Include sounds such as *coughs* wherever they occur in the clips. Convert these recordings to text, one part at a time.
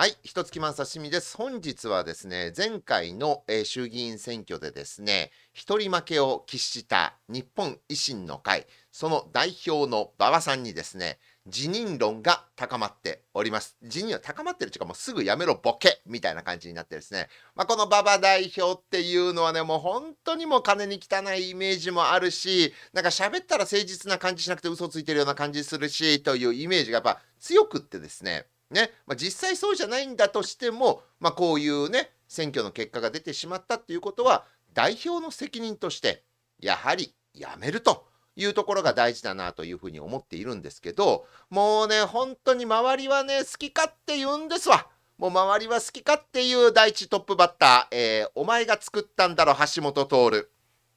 はい、一月満刺身です。本日はですね、前回の、えー、衆議院選挙でですね、一人負けを喫した日本維新の会、その代表の馬場さんにですね、辞任論が高まっております。辞任は高まってるというか、もうすぐやめろ、ボケみたいな感じになってですね、まあ、この馬場代表っていうのはね、もう本当にもう金に汚いイメージもあるし、なんか喋ったら誠実な感じしなくて嘘ついてるような感じするし、というイメージがやっぱ強くってですね、ねまあ、実際そうじゃないんだとしても、まあ、こういうね選挙の結果が出てしまったっていうことは代表の責任としてやはりやめるというところが大事だなというふうに思っているんですけどもうね本当に周りはね好き勝手言うんですわ。もう周りは好き勝手いう第一トップバッター、えー、お前が作ったんだろ橋本徹。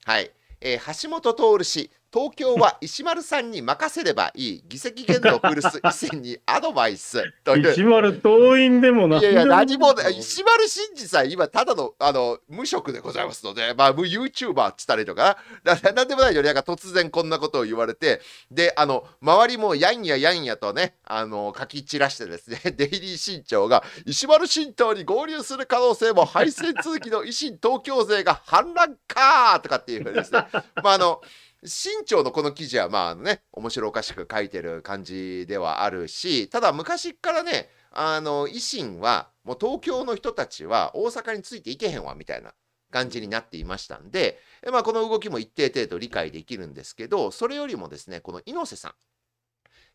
はい、えー、橋本徹氏東京は石丸さんに任せればいい議席限度を古巣以前にアドバイスという石丸党員でもないやいや何も石丸真二さん今ただのあの無職でございますのでまあ YouTuber っつったりとか何でもないよりなんか突然こんなことを言われてであの周りもやんややんやとねあの書き散らしてですね *laughs* デイリー新潮が石丸新党に合流する可能性も敗戦続きの維新東京勢が反乱かとかっていうふうにですねまああの新潮のこの記事はまあね面白おかしく書いてる感じではあるしただ昔からねあの維新はもう東京の人たちは大阪についていけへんわみたいな感じになっていましたんで、まあ、この動きも一定程度理解できるんですけどそれよりもですねこの猪瀬さん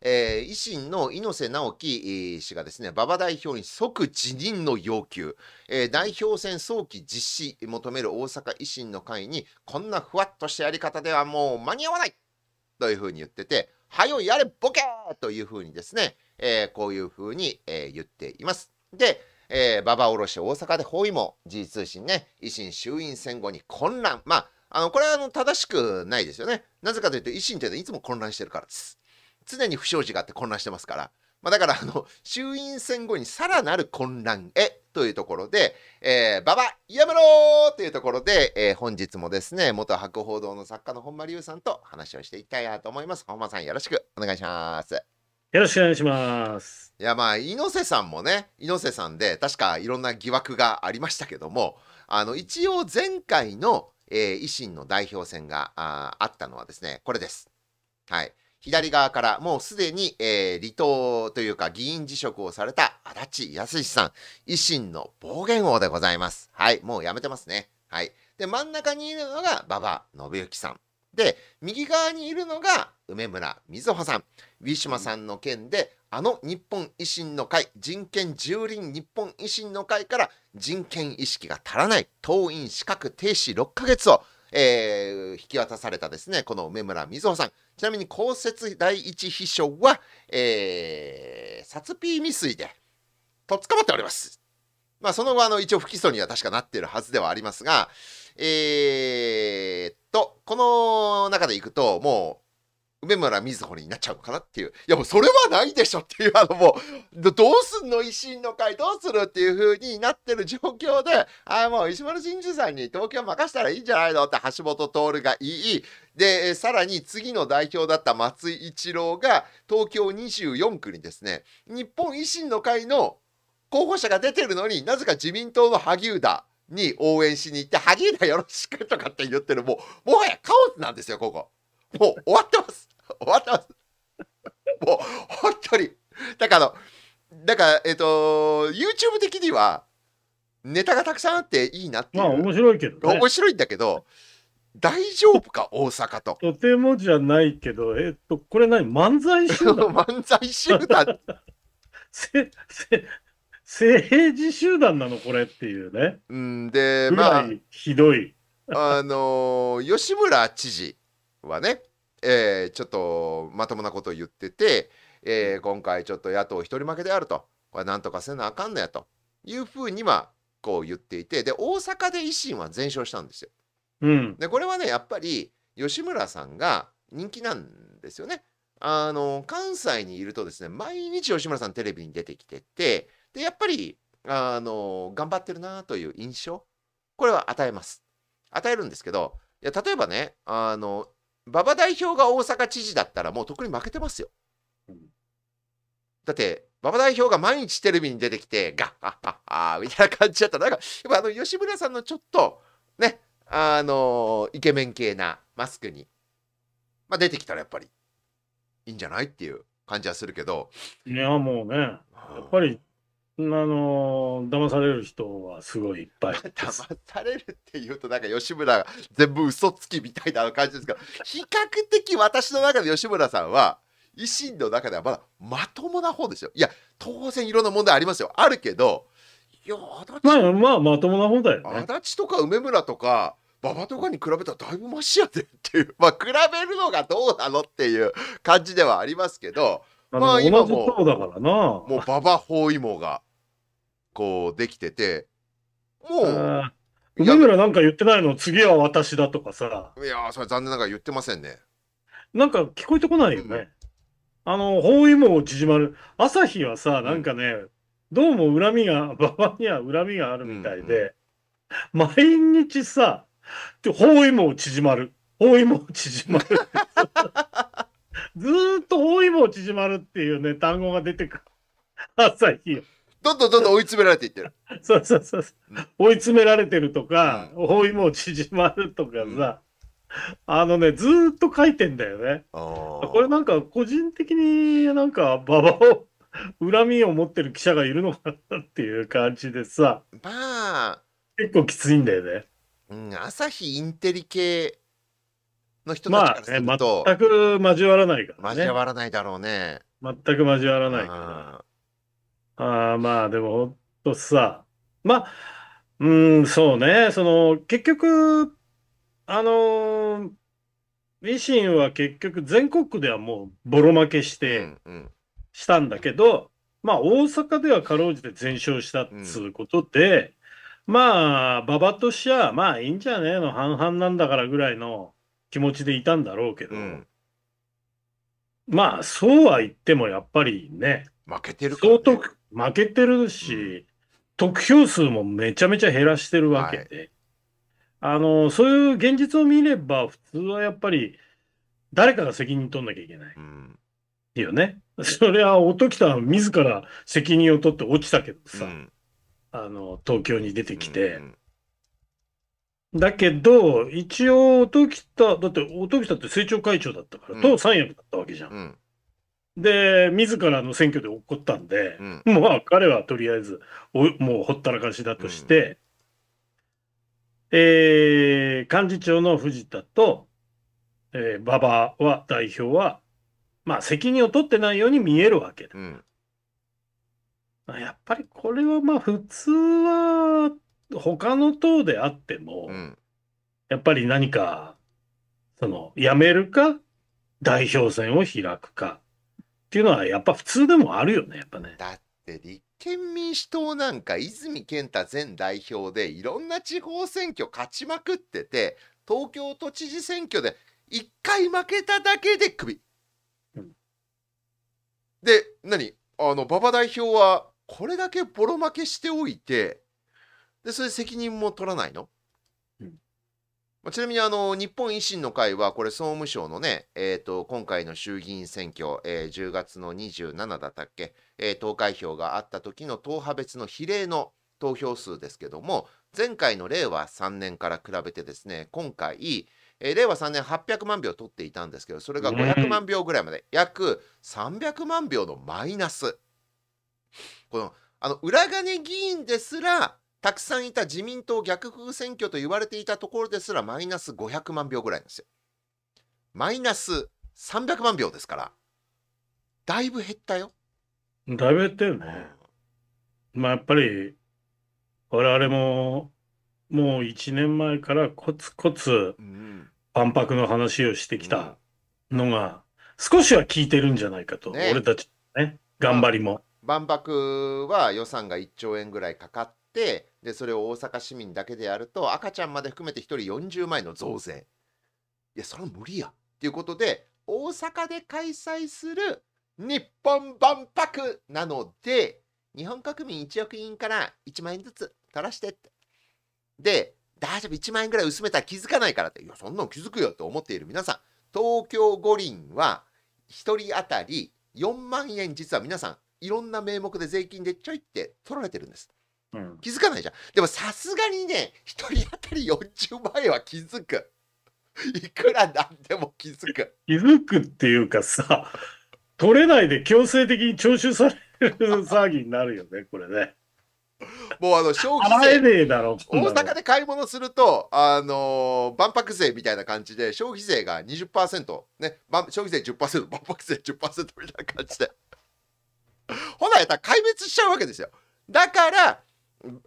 えー、維新の猪瀬直樹氏がですね馬場代表に即辞任の要求、えー、代表選早期実施求める大阪維新の会にこんなふわっとしたやり方ではもう間に合わないというふうに言ってて「はよやれボケ!」というふうにですね、えー、こういうふうに、え言っています。でえ馬場卸し大阪で包囲も時事通信ね維新衆院選後に混乱まああのこれはあの正しくないですよねなぜかというと維新というのはいつも混乱してるからです常に不祥事があって混乱してますから、まあ、だからあの衆院選後にさらなる混乱へというところで、えー、ババやめろーというところで、えー、本日もですね元博報堂の作家の本間龍さんと話をしていきたいなと思います本間さんよろしくお願いしますよろしくお願いしますいやまあ猪瀬さんもね猪瀬さんで確かいろんな疑惑がありましたけどもあの一応前回の、えー、維新の代表選がああったのはですねこれですはい左側からもうすでに、えー、離党というか議員辞職をされた足立康さん、維新の暴言王でございます。はい、もうやめてますね。はい。で、真ん中にいるのが馬場信之さん。で、右側にいるのが梅村瑞穂さん。ウィシュマさんの件で、あの日本維新の会、人権蹂躙日本維新の会から人権意識が足らない、党員資格停止6ヶ月をえー、引き渡されたですね、この梅村瑞穂さん。ちなみに公設第一秘書は、えー、殺 P 未遂で、と捕まっております。まあ、その後、あの、一応不起訴には確かなってるはずではありますが、えー、と、この中でいくと、もう、梅村ずほになっちゃうかなっていう。いやもうそれはないでしょっていう、あのもう、どうすんの維新の会どうするっていう風になってる状況で、ああもう石丸真二さんに東京任したらいいんじゃないのって橋本徹が言い、で、さらに次の代表だった松井一郎が東京24区にですね、日本維新の会の候補者が出てるのになぜか自民党の萩生田に応援しに行って、萩生田よろしくとかって言ってる、もう、もはやカオスなんですよ、ここ。もう終わってます。終わってます。もう、本当に。だからだから、えっ、ー、と、YouTube 的には、ネタがたくさんあっていいなってまあ面白いけど、ね、面白いんだけど、大丈夫か、大阪と。とてもじゃないけど、えっ、ー、と、これ何漫才集団 *laughs* 漫才集団せ、せ、政治集団なのこれっていうね。うんで、まあ。ひどい。あのー、吉村知事はね、えー、ちょっとまともなことを言ってて、えー、今回ちょっと野党一人負けであると、これなんとかせなあかんのやというふうにはこう言っていて、で、大阪で維新は全勝したんですよ。うん、で、これはね、やっぱり吉村さんが人気なんですよね。あの、関西にいるとですね、毎日吉村さんテレビに出てきてて、で、やっぱり、あの、頑張ってるなという印象、これは与えます。与えるんですけど、いや例えばね、あの、馬場代表が大阪知事だったらもうとっくに負けてますよ。だって、馬場代表が毎日テレビに出てきて、ガッハッハッハみたいな感じだったら、なんか、やっぱあの、吉村さんのちょっと、ね、あのー、イケメン系なマスクに、まあ、出てきたらやっぱり、いいんじゃないっていう感じはするけど。いや、もうね、やっぱりあの騙される人はすごいいっぱい騙されるっていうとなんか吉村が全部嘘つきみたいな感じですけど比較的私の中で吉村さんは維新の中ではまだまともな方ですよいや当然いろんな問題ありますよあるけどいやまあまあまともな方だよ、ね、足立とか梅村とか馬場とかに比べたらだいぶマシやでっていう *laughs* まあ比べるのがどうなのっていう感じではありますけどまあ今もそうだからなもう馬場包囲網が。こうできててもう梅村なんか言ってないの次は私だとかさいやそれ残念ながら言ってませんねなんか聞こえてこないよね、うん、あの包囲網縮まる朝日はさなんかね、うん、どうも恨みが馬場には恨みがあるみたいで、うんうん、毎日さ包囲網縮まる包囲網縮まる *laughs* ずっと包囲網縮まるっていうね単語が出てくる朝日よどんどんどんどん追い詰められていってる。*laughs* そうそうそう。追い詰められてるとか、うん、包縮まるとかさ、うん、あのね、ずっと書いてんだよね。これなんか個人的になんか馬場を、恨みを持ってる記者がいるのかなっていう感じでさ。まあ。結構きついんだよね。うん、朝日インテリ系の人たちからすると。まあね、全く交わらないからね。交わらないだろうね。全く交わらないから。ああ、まあ、でもほんとさ、まあ、うん、そうね、その、結局、あの維新は結局全国区ではもうボロ負けしうてしたんだけど、まあ大阪ではかろうじて全勝したっつうことで、まあ馬場としては、まあいいんじゃねえの半々なんだからぐらいの気持ちでいたんだろうけど、まあそうは言ってもやっぱりね負けてるから相ね負けてるし、得票数もめちゃめちゃ減らしてるわけで、はい、あの、そういう現実を見れば、普通はやっぱり、誰かが責任取んなきゃいけない。うん、いいよね。それは、音喜多ん自ら責任を取って落ちたけどさ、うん、あの、東京に出てきて。うんだけど、一応、音喜多、だって、音喜多って政調会長だったから、党三役だったわけじゃん。うんで、自らの選挙で起こったんで、うん、もう彼はとりあえずもうほったらかしだとして、うん、えー、幹事長の藤田と、えー、馬場は、代表は、まあ、責任を取ってないように見えるわけだ。うん、まあ、やっぱりこれはまあ、普通は、他の党であっても、うん、やっぱり何か、その、辞めるか、代表選を開くか、っていうのはやっぱ普通でもあるよねやっぱね。だって立憲民主党なんか泉健太前代表でいろんな地方選挙勝ちまくってて東京都知事選挙で1回負けただけでクビ。うん、で何あの馬場代表はこれだけボロ負けしておいてでそれ責任も取らないのまあ、ちなみにあの日本維新の会は、これ、総務省のね、えーと、今回の衆議院選挙、えー、10月の27だったっけ、えー、投開票があった時の党派別の比例の投票数ですけども、前回の令和3年から比べてですね、今回、えー、令和3年800万票取っていたんですけど、それが500万票ぐらいまで、約300万票のマイナス。このあの裏金議員ですらたくさんいた自民党逆風選挙と言われていたところですらマイナス500万票ぐらいなんですよ。マイナス300万票ですから、だいぶ減ったよ。だいぶ減ったよね。まあやっぱり、我々も、もう1年前からコツコツ、万博の話をしてきたのが、少しは効いてるんじゃないかと、ね、俺たちね、頑張りも。万博は予算が1兆円ぐらいかかっってでそれを大阪市民だけでやると赤ちゃんまで含めて1人40万円の増税いやそれは無理やっていうことで大阪で開催する日本万博なので日本国民1億人から1万円ずつ取らしてってで大丈夫1万円ぐらい薄めたら気づかないからっていやそんなの気づくよって思っている皆さん東京五輪は1人当たり4万円実は皆さんいろんな名目で税金でちょいって取られてるんです。うん、気づかないじゃんでもさすがにね1人当たり40万円は気づくいくらなんでも気づく気づくっていうかさ取れないで強制的に徴収される騒ぎになるよねこれねもうあの消費税ねえだろ大阪で買い物すると、あのー、万博税みたいな感じで消費税が20%、ね、消費税10%万博税10%みたいな感じでほなやったら壊滅しちゃうわけですよだから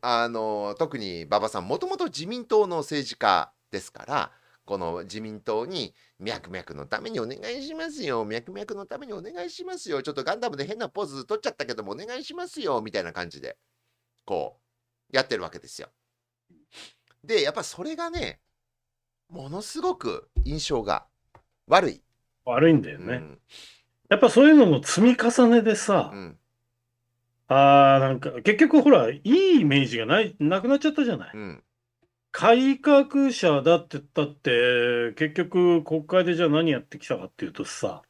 あの特に馬場さんもともと自民党の政治家ですからこの自民党に「脈々のためにお願いしますよ脈々のためにお願いしますよちょっとガンダムで変なポーズ取っちゃったけどもお願いしますよ」みたいな感じでこうやってるわけですよ。でやっぱそれがねものすごく印象が悪い。悪いんだよね。うん、やっぱそういうのも積み重ねでさ、うんああ、なんか、結局ほら、いいイメージがない、なくなっちゃったじゃない。うん。改革者だって言ったって、結局国会でじゃあ何やってきたかっていうとさ、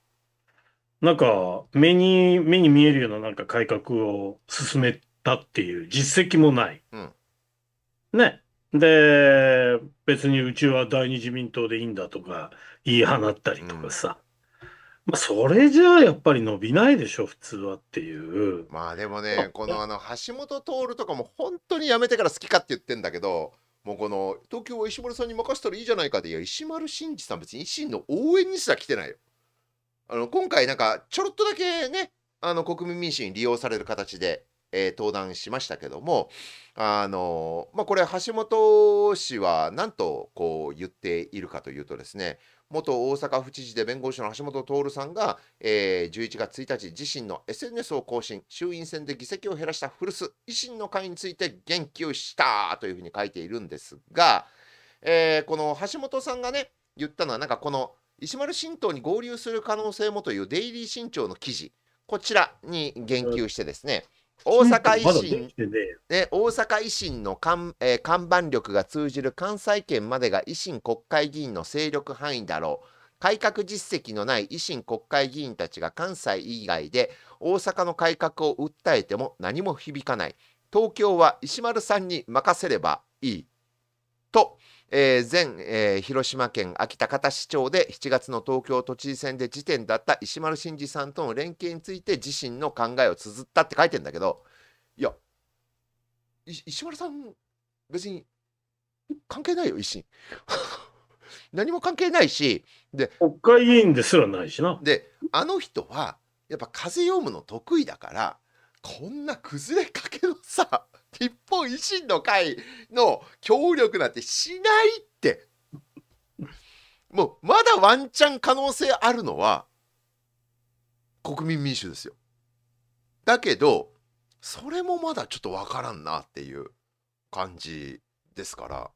なんか、目に、目に見えるようななんか改革を進めたっていう実績もない。ね。で、別にうちは第二自民党でいいんだとか言い放ったりとかさ。ま、あ、それじゃあやっぱり伸びないでしょ、普通はっていう。まあでもね、このあの橋本徹とかも本当にやめてから好きかって言ってんだけど、もうこの東京は石丸さんに任せたらいいじゃないかで、いや、石丸真二さん別に維新の応援にすら来てないよ。あの今回なんかちょろっとだけね、あの国民民主に利用される形で、えー、登壇しましたけども、あのまあ、これ橋本氏はなんとこう言っているかというとですね元大阪府知事で弁護士の橋本徹さんが、えー、11月1日自身の SNS を更新衆院選で議席を減らした古巣維新の会について言及したというふうに書いているんですが、えー、この橋本さんがね言ったのはなんかこの石丸新党に合流する可能性もというデイリー新潮の記事こちらに言及してですね、うん大阪維新、大阪維新の看,、えー、看板力が通じる関西圏までが維新国会議員の勢力範囲だろう。改革実績のない維新国会議員たちが関西以外で大阪の改革を訴えても何も響かない。東京は石丸さんに任せればいい。と、えー、前、えー、広島県安芸高田市長で7月の東京都知事選で時点だった石丸真二さんとの連携について自身の考えを綴ったって書いてんだけどいや石丸さん別に関係ないよ維新 *laughs* 何も関係ないしで国会議員ですらないしなであの人はやっぱ風読むの得意だからこんな崩れかけのさ *laughs* 日本維新の会の協力なんてしないってもうまだワンチャン可能性あるのは国民民主ですよだけどそれもまだちょっと分からんなっていう感じですから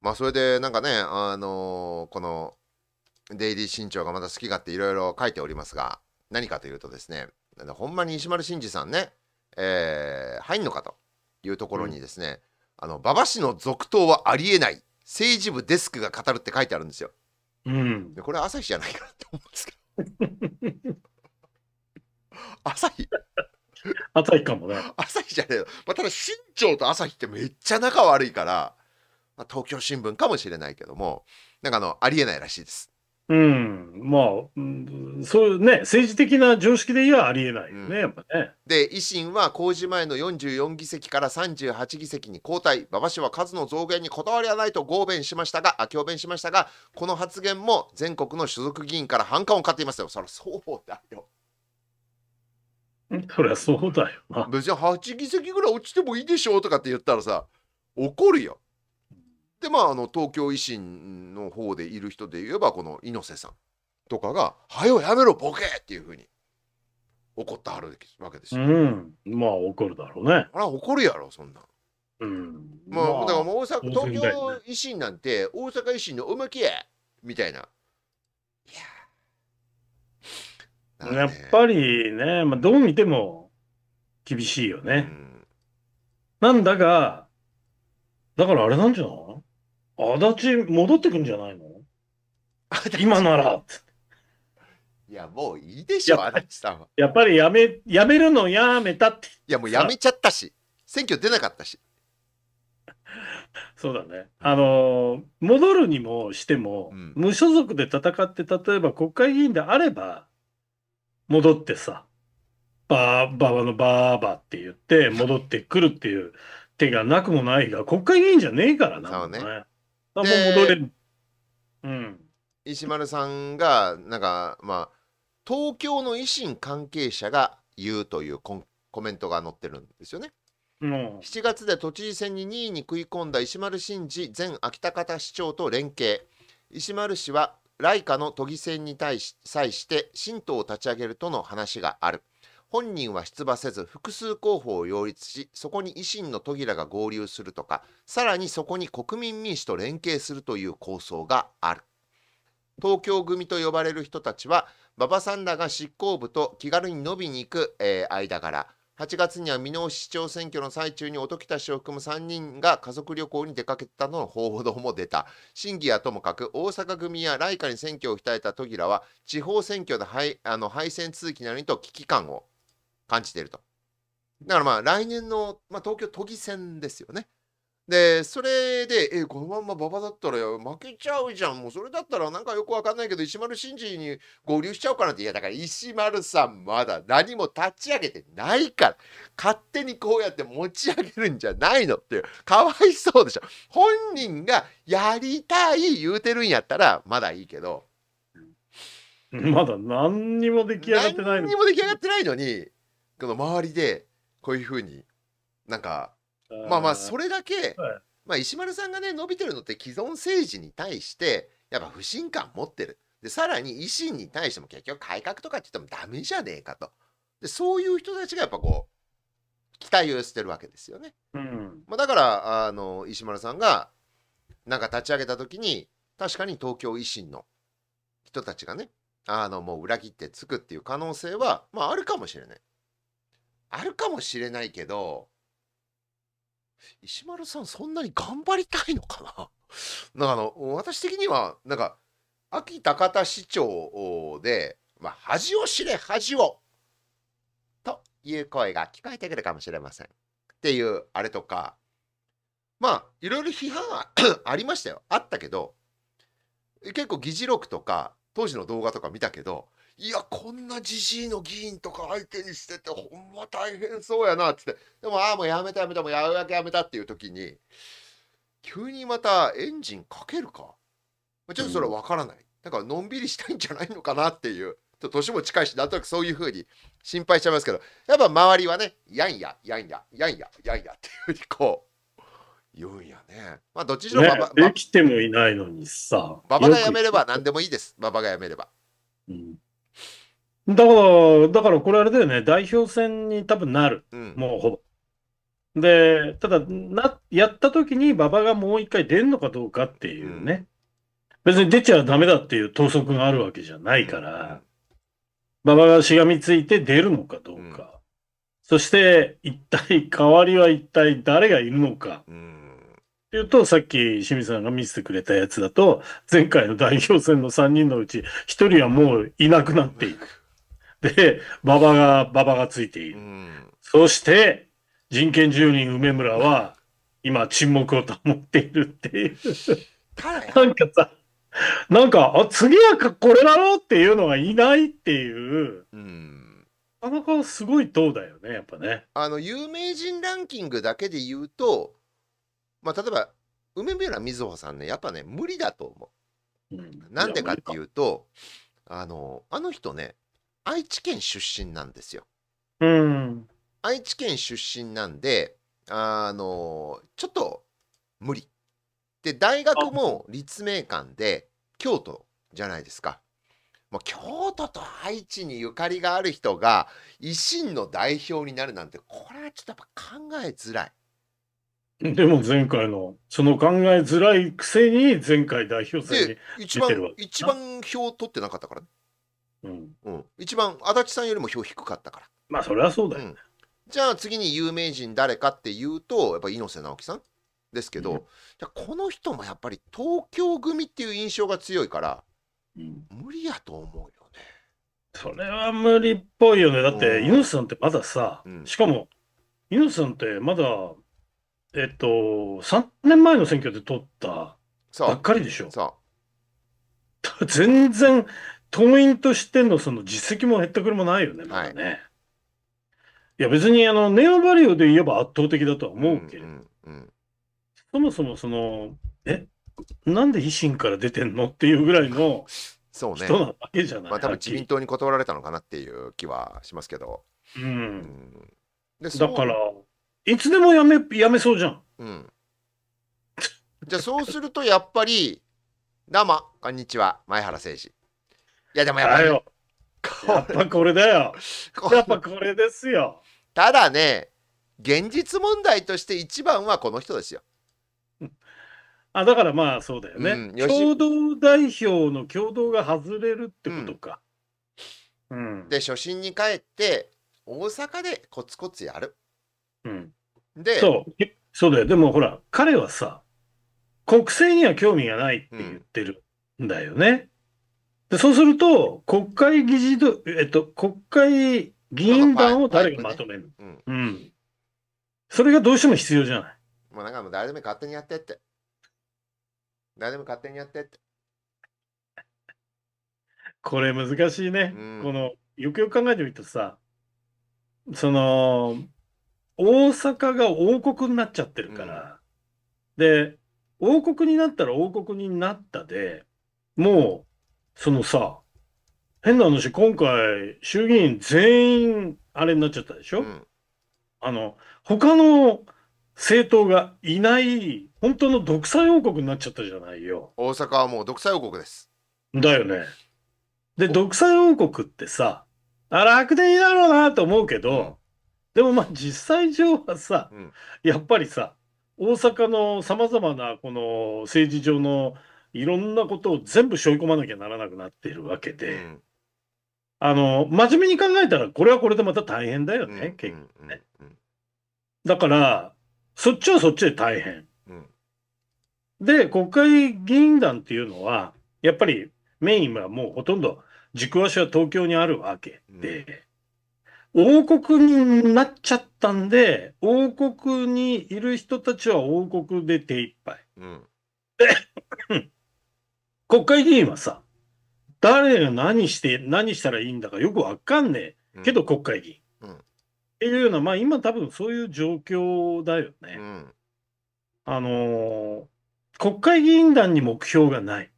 まあそれでなんかねあのー、この「デイリー新潮」がまた好き勝手いろいろ書いておりますが何かというとですねほんまに石丸真二さんね、えー、入んのかというところにですね、うん、あの馬場氏の続投はありえない政治部デスクが語るって書いてあるんですよ。うん、これ朝日じゃないかなと思うんですけど。*laughs* 朝日朝日かもね。朝日じゃねえよ。まあ、ただ新潮と朝日ってめっちゃ仲悪いから、まあ、東京新聞かもしれないけども、なんかあの、ありえないらしいです。うん、まあ、そういうね、政治的な常識で言えばありえないよね、うん、やっぱね。で、維新は公示前の44議席から38議席に交代、馬場氏は数の増減にこだわりはないと合弁しましたが、あ強弁しましたが、この発言も全国の所属議員から反感を買っていますよ、そりゃそうだよ。*laughs* そりゃそうだよな。別に8議席ぐらい落ちてもいいでしょうとかって言ったらさ、怒るよ。でまああの東京維新の方でいる人で言えばこの猪瀬さんとかが「はよやめろボケ!」っていうふうに怒ったはるわけですよ。うん、まあ怒るだろうね。あら怒るやろそんな。うん、まあ、だからもう大阪、東京維新なんて大阪維新のおまけやみたいな。いや、ね、やっぱりね、まあ、どう見ても厳しいよね。うん、なんだが、だからあれなんじゃない足立戻ってくんじゃないの今なら。いや、もういいでしょ、足立さんは。やっぱりやめ、やめるのやめたって。いや、もうやめちゃったし、選挙出なかったし。そうだね。あのー、戻るにもしても、うん、無所属で戦って、例えば国会議員であれば、戻ってさ、ばーばばのばーばって言って、戻ってくるっていう手がなくもないが、国会議員じゃねえからな、そうね。もう戻れる。うん。石丸さんが、なんか、まあ、東京の維新関係者が言うというココメントが載ってるんですよね。うん、7月で都知事選に2位に食い込んだ石丸真二前秋田方市長と連携石丸氏は来下の都議選に対し際して新党を立ち上げるとの話がある本人は出馬せず複数候補を擁立しそこに維新の都議らが合流するとかさらにそこに国民民主と連携するという構想がある東京組と呼ばれる人たちは馬場さんらが執行部と気軽に伸びに行く、えー、間柄8月には箕面市長選挙の最中に音喜多氏を含む3人が家族旅行に出かけたのの報道も出た審議はともかく大阪組や来夏に選挙を控えた都議らは地方選挙であの敗戦続きなのにと危機感を感じていると。だからまあ来年の、まあ、東京都議選ですよね。で、それで、え、このまんま馬場だったら負けちゃうじゃん。もうそれだったらなんかよくわかんないけど、石丸新二に合流しちゃおうかなって。いや、だから石丸さんまだ何も立ち上げてないから、勝手にこうやって持ち上げるんじゃないのっていう、かわいそうでしょ。本人がやりたい言うてるんやったら、まだいいけど。まだ何にも出来上がってないのに。何にも出来上がってないのに、この周りでこういうふうになんかまあまあそれだけ、まあ、石丸さんがね伸びてるのって既存政治に対してやっぱ不信感持ってるでさらに維新に対しても結局改革とかって言ってもダメじゃねえかとでそういう人たちがやっぱこう期待を寄せてるわけですよね、うんまあ、だからあの石丸さんがなんか立ち上げた時に確かに東京維新の人たちがねあのもう裏切ってつくっていう可能性は、まあ、あるかもしれない。あるかもしれないけど、石丸さんそんなに頑張りたいのかな *laughs* なんかあの、私的には、なんか、秋高田市長で、まあ、恥を知れ、恥をという声が聞こえてくるかもしれません。っていう、あれとか、まあ、いろいろ批判は *coughs* ありましたよ。あったけど、結構議事録とか当時の動画とか見たけど、いや、こんなじじいの議員とか相手にしてて、ほんま大変そうやなってって、でも、ああ、もうやめたやめた、もうやるだけやめたっていう時に、急にまたエンジンかけるか、ちょっとそれは分からない。だから、のんびりしたいんじゃないのかなっていう、ちょっと年も近いし、なんとなくそういうふうに心配しちゃいますけど、やっぱ周りはね、やんや、やんや、やんや、やんやっていうふうにこう、言うんやね。まあどっちにしね、きてもいないのにさ。ババが辞めれば何でもいいです。ババが辞めれば。うん、だから、だからこれあれだよね。代表戦に多分なる。うん、もうほぼ。で、ただな、やった時に馬場がもう一回出るのかどうかっていうね、うん、別に出ちゃダメだっていう統速があるわけじゃないから、馬場がしがみついて出るのかどうか、うん、そして一体代わりは一体誰がいるのか、うん言うと、さっき清水さんが見せてくれたやつだと、前回の代表戦の3人のうち、1人はもういなくなっていく。で、馬場が、馬場がついている。うん、そして、人権住人梅村は、今、沈黙を保っているっていう。なんかさ、なんか、あ、次はこれだろうっていうのがいないっていう。うんなかなかすごい党だよね、やっぱね。あの、有名人ランキングだけで言うと、まあ、例えば梅村みずほさんねやっぱね無理だと思う。なんでかっていうとあのあの人ね愛知県出身なんですよ。うん、愛知県出身なんであのちょっと無理。で大学も立命館で京都じゃないですか。もう京都と愛知にゆかりがある人が維新の代表になるなんてこれはちょっとやっぱ考えづらい。でも前回の、その考えづらいくせに前回代表戦でに一出てる番わけ一番票取ってなかったからね、うん。うん、一番足立さんよりも票低かったからまあそれはそうだよね。じゃあ次に有名人誰かっていうとやっぱ猪瀬直樹さんですけど、うんこの人もやっぱり東京組っていう印象が強いからうん無理やと思うよね。それは無理っぽいよね。だって、猪瀬さんってまださう、んしかも、猪瀬さんってまだえっと、3年前の選挙で取ったばっかりでしょ。全然、党員としてのその実績も減ったくれもないよね、まだはい、いや、別にあの、ネオバリューで言えば圧倒的だとは思うけれど、んうんうん、そもそもその、え、なんで維新から出てんのっていうぐらいの人なわけじゃない。まあ多分自民党に断られたのかなっていう気はしますけど。うん。うん、でだから、いつでもやめ、やめそうじゃん。うん。じゃあそうするとやっぱり、どうも、こんにちは、前原誠司。いやでもやっぱり、やっぱこれだよ。やっぱこれですよ。ただね、現実問題として一番はこの人ですよ。あだからまあそうだよね、うん、共同代表の共同が外れるってことか。うん、うん、で初心に帰って大阪でコツコツやる。うん、で、そう。そうだよ。でもほら、彼はさ、国政には興味がないって言ってるんだよね。うん、でそうすると、国会議事堂、えっと、国会議員団を誰がまとめる、ね、うん、うん。それがどうしても必要じゃない。もうなんかもう誰でも勝手にやってって。誰でも勝手にやってって。*laughs* これ難しいね。うん、この、よくよく考えてみるとさ、その、大阪が王国になっちゃってるから、うん、で、王国になったら王国になったで、もう、そのさ、変な話、今回、衆議院全員、あれになっちゃったでしょ、うん、あの、他の政党がいない、本当の独裁王国になっちゃったじゃないよ。大阪はもう独裁王国です。だよね。で、独裁王国ってさ、あ楽でいいだろうなと思うけど、でもまあ実際上はさ、うん、やっぱりさ大阪のさまざまなこの政治上のいろんなことを全部背負い込まなきゃならなくなっているわけで、うん、あの真面目に考えたらこれはこれでまた大変だよね、うん、結局ね。だからそっちはそっちで大変。で国会議員団っていうのはやっぱりメインはもうほとんど軸足は東京にあるわけで。王国になっちゃったんで、王国にいる人たちは王国で手一杯。うん、で *coughs* 国会議員はさ、誰が何して、何したらいいんだかよくわかんねえけど、国会議員。っていうような、まあ今多分そういう状況だよね。うん、あのー、国会議員団に目標がない。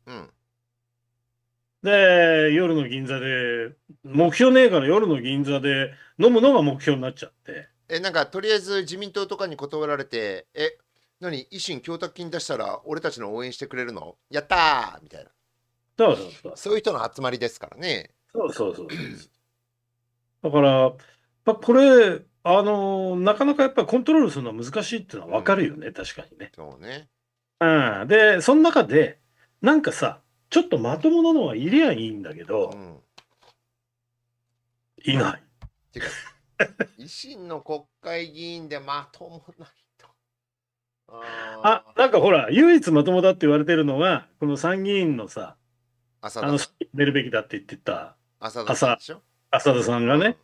で、夜の銀座で、目標ねえから夜の銀座で飲むのが目標になっちゃって。え、なんかとりあえず自民党とかに断られて、え、何維新供託金出したら俺たちの応援してくれるのやったーみたいな。そうそうそう。そういう人の集まりですからね。そうそうそう。だから、っぱこれ、あのなかなかやっぱりコントロールするのは難しいっていうのは分かるよね、うん、確かにね。そうね。うん、で、その中で、なんかさ、ちょっとまともなのはいりゃいいんだけど、うんいない。てか、*laughs* 維新の国会議員でまともな人。あなんかほら、唯一まともだって言われてるのは、この参議院のさ、あの出るべきだって言ってた朝田さん浅田さんがね、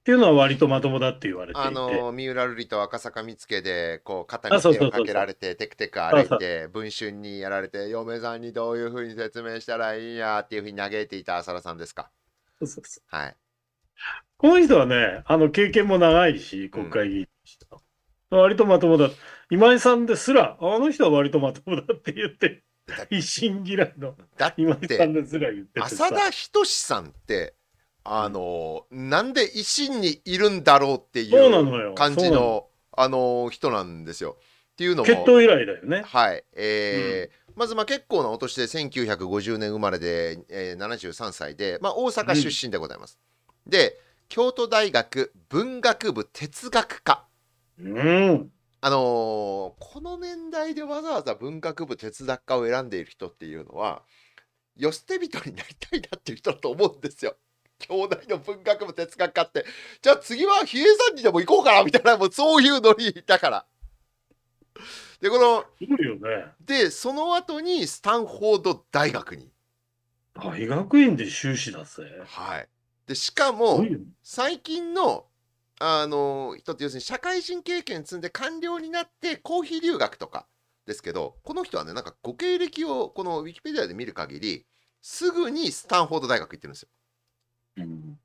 っていうのは割とまともだって言われていてあの三浦瑠麗と赤坂見附でこう肩に手をかけられてテクテク歩いて文春にやられて嫁さんにどういうふうに説明したらいいやっていうふうに嘆いていた浅田さんですかそうそうそう、はい、この人はねあの経験も長いし国会議員でした、うん、割とまともだ今井さんですらあの人は割とまともだって言って一心嫌いの今井さんですら言ってて浅田仁さんってあの、なんで維新にいるんだろうっていう感じの、あの、人なんですよ。っていうのも。決闘以来だよね。はい。えー、うん、まずまあ結構なお年で1950年生まれで、えー、73歳で、まあ、大阪出身でございます。うん、で京都大学文学部哲学科。うんあのー、この年代でわざわざ文学部哲学科を選んでいる人っていうのは、世捨て人になりたいなっていう人だと思うんですよ。兄弟の文学部哲学科って、じゃあ次は比叡山寺でも行こうかなみたいな、もうそういうノリだから。で、この、すごいよね。で、その後にスタンフォード大学に。大学院で修士だぜ。はい。で、しかも最近の、あの、人って要するに社会人経験積んで官僚になって、公費留学とかですけど、この人はね、なんかご経歴を、このウィキペディアで見る限り、すぐにスタンフォード大学行ってるんですよ。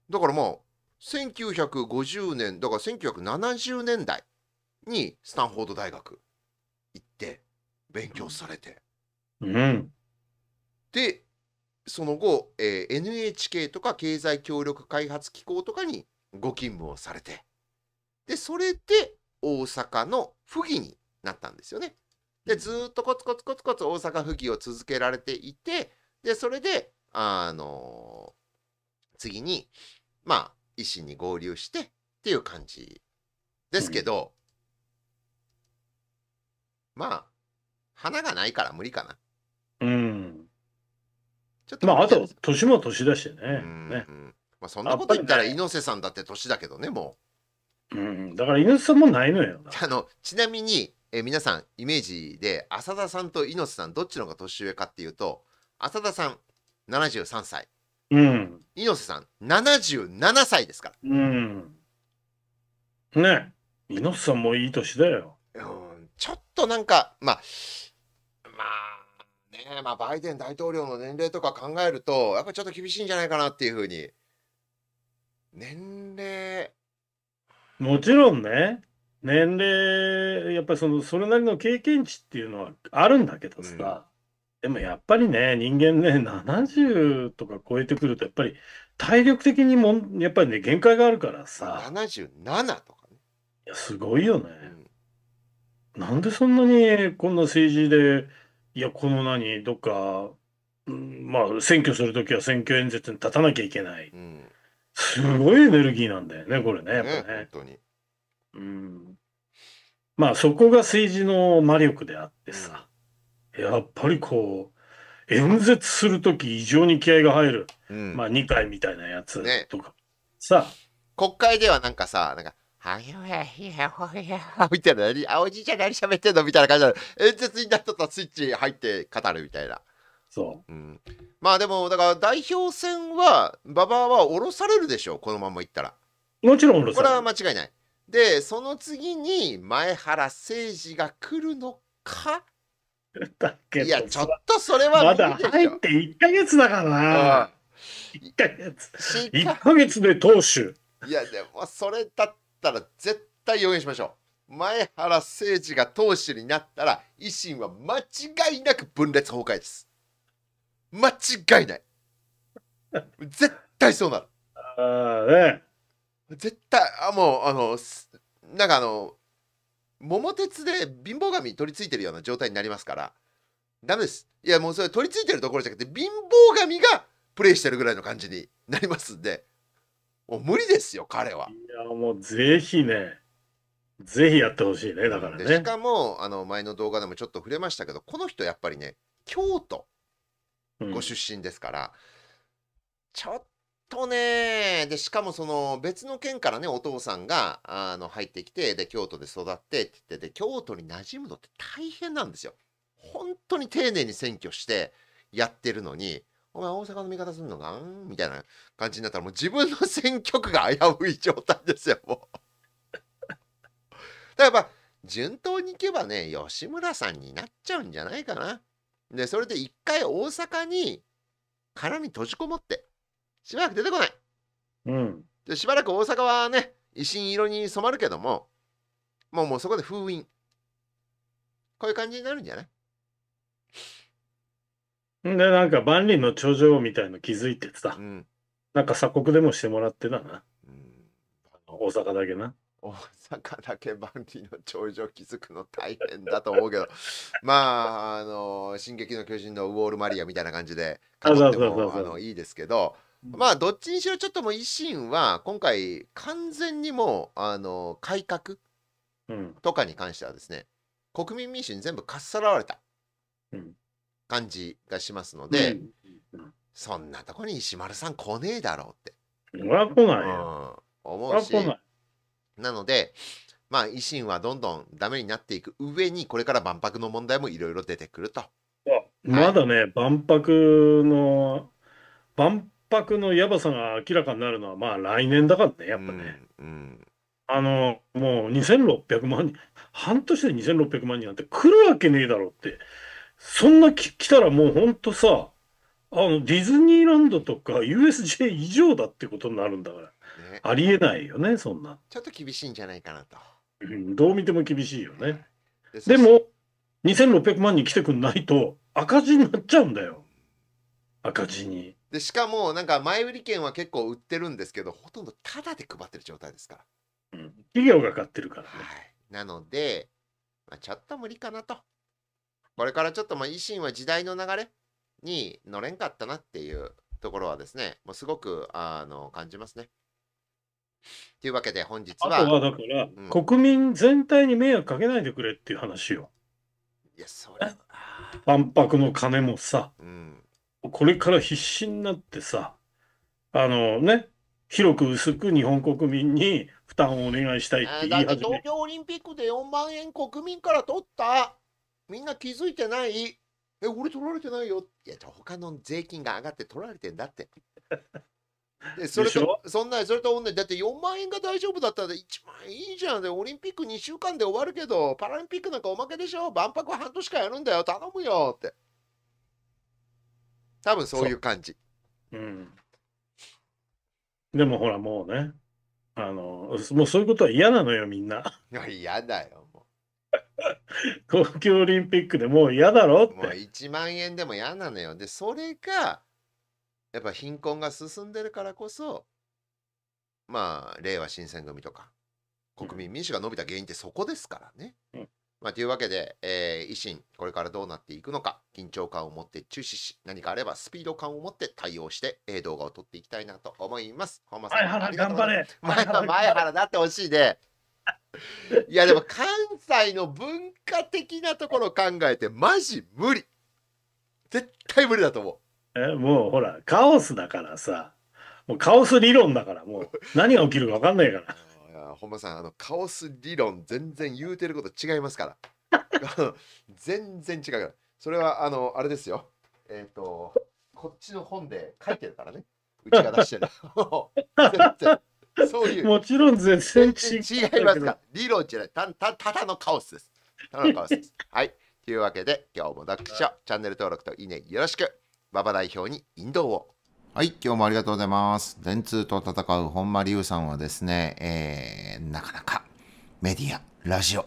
だからまあ1950年だから1970年代にスタンフォード大学行って勉強されて、うん、でその後、えー、NHK とか経済協力開発機構とかにご勤務をされてでそれで大阪の府議になったんですよね。でずっとコツコツコツコツ大阪府議を続けられていてでそれであのー次に、まあ、維新に合流してっていう感じですけど、うん、まあ、花がないから無理かな。うん。ちょっとまあ、あと、年も年だしね。うん、ねまあ、そんなこと言ったら、猪瀬さんだって年だけどね、もう。うん、だから猪瀬さんもないのよ。*laughs* あのちなみに、え皆さん、イメージで、浅田さんと猪瀬さん、どっちの方が年上かっていうと、浅田さん、73歳。うん。猪瀬さん、77歳ですから。うん。ね猪瀬さんもいい年だよ。うん、ちょっとなんか、まあ、まあ、ねまあ、バイデン大統領の年齢とか考えると、やっぱちょっと厳しいんじゃないかなっていうふうに。年齢。もちろんね、年齢、やっぱりその、それなりの経験値っていうのはあるんだけどさ。うんでもやっぱりね、人間ね、70とか超えてくると、やっぱり体力的にもやっぱりね、限界があるからさ、77とかね。いやすごいよね。なんでそんなにこんな政治で、いや、この何、どっか、うんまあ、選挙するときは選挙演説に立たなきゃいけない。うん。すごいエネルギーなんだよね、これね、やっぱねね。本当に。うん。まあ、そこが政治の魔力であってさ、やっぱりこう、演説するとき異常に気合が入る。うん、まあ、二回みたいなやつとか。ね、さあ。国会ではなんかさ、なんか、はおやひやほやみたいな、あ、おじいちゃん何喋ってんのみたいな感じで、演説になったとスイッチ入って語るみたいな。そう。うん、まあでも、だから代表選は、馬場は降ろされるでしょう、このままいったら。もちろん降ろされる。これは間違いない。で、その次に前原誠司が来るのか *laughs* いや、ちょっとそれはまだ入って1か月だからな。1か月。1か月で投手。いや、でもそれだったら絶対予言しましょう。前原誠司が投手になったら、維新は間違いなく分裂崩壊です。間違いない。絶対そうなる。あね、絶対、あもう、あの、なんかあの、桃鉄で貧乏神取り付いてるような状態になりますからダメですいやもうそれ取り付いてるところじゃなくて貧乏神がプレイしてるぐらいの感じになりますんでもう無理ですよ彼はいやもうぜひねぜひやってほしいねだからねしかもあの前の動画でもちょっと触れましたけどこの人やっぱりね京都ご出身ですから、うん、ちょっとね、で、しかもその別の県からね、お父さんが、あの、入ってきて、で、京都で育ってって言って、で、京都に馴染むのって大変なんですよ。本当に丁寧に選挙してやってるのに、お前大阪の味方すんのかんみたいな感じになったら、もう自分の選挙区が危うい状態ですよ、もう。だからやっぱ、順当にいけばね、吉村さんになっちゃうんじゃないかな。で、それで一回大阪に、殻に閉じこもって、しばらく出てこない。うん、でしばらく大阪はね、維新色に染まるけども、もうもうそこで封印。こういう感じになるんじゃないで、なんか万里の長城みたいの気づいてさ、うん、なんか鎖国でもしてもらってたな。うん、大阪だけな。大阪だけ万里の長城気づくの大変だと思うけど *laughs* まああの「進撃の巨人」のウォール・マリアみたいな感じで囲っもいいですけどまあどっちにしろちょっともう維新は今回完全にもうあの改革とかに関してはですね、国民民主に全部かっさらわれた感じがしますので、うん、そんなとこに石丸さん来ねえだろうって。そらないうん、思うしななのでまあ維新はどんどんダメになっていく上にこれから万博の問題もいろいろ出てくると。まだね、万博の万博迫のやばさが明らかになるのは、まあ来年だからね、やっぱね。うん、うん、あの、もう2600万人、半年で2600万人なんて来るわけねえだろって。そんな来たらもうほんとさ、あの、ディズニーランドとか USJ 以上だってことになるんだから。ね、ありえないよね、そんな。ちょっと厳しいんじゃないかなと。うん、どう見ても厳しいよね。でも、2600万人来てくんないと赤字になっちゃうんだよ。赤字に。でしかもなんか前売り券は結構売ってるんですけどほとんどタダで配ってる状態ですから、うん、企業が買ってるからね、はい、なので、まあ、ちょっと無理かなとこれからちょっとまあ維新は時代の流れに乗れんかったなっていうところはですねもうすごくあの感じますねというわけで本日はあとはだから、うん、国民全体に迷惑かけないでくれっていう話よいやそれ万博の金もさ、うんこれから必死になってさ、あのね、広く薄く日本国民に負担をお願いしたいって言い始東京オリンピックで4万円国民から取ったみんな気づいてないえ俺取られてないよいや他の税金が上がって取られてんだって *laughs* でそれとそんなそれと同じだって4万円が大丈夫だったら1万円いいじゃんでオリンピック2週間で終わるけどパラリンピックなんかおまけでしょ万博半年間やるんだよ頼むよって多分そういう感じ。うん。でもほらもうね、あの、もうそういうことは嫌なのよ、みんな。いや、嫌だよ、もう。東 *laughs* 京オリンピックでもう嫌だろって。もう1万円でも嫌なのよ。で、それが、やっぱ貧困が進んでるからこそ、まあ、れいわ新選組とか、国民民主が伸びた原因ってそこですからね。うん、まあ、というわけで、えー、維新、これからどうなっていくのか、緊張感を持って注視し、何かあればスピード感を持って対応して、えー、動画を撮っていきたいなと思います。本間さん、前原頑張れ前原前原なってほしいね。*laughs* いや、でも関西の文化的なところを考えて、マジ無理。絶対無理だと思う。え、もうほら、カオスだからさ、もうカオス理論だから、もう何が起きるか分かんないから。本間さんあのカオス理論全然言うてること違いますから *laughs* 全然違うからそれはあのあれですよえっ、ー、とこっちの本で書いてるからねうちが出してる *laughs* 全然そういうもちろん全然違いますか理論じゃないたたただのカオスですただのカオスです *laughs* はいというわけで今日もダ読書チャンネル登録といいねよろしく馬場代表に引導をはい、今日もありがとうございます。電通と戦う本間龍さんはですね、えー、なかなかメディア、ラジオ、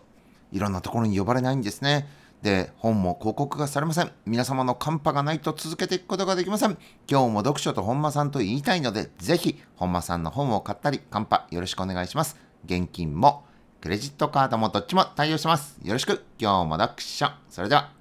いろんなところに呼ばれないんですね。で、本も広告がされません。皆様の寒波がないと続けていくことができません。今日も読書と本間さんと言いたいので、ぜひ本間さんの本を買ったり、カンパよろしくお願いします。現金もクレジットカードもどっちも対応します。よろしく。今日も読書。それでは。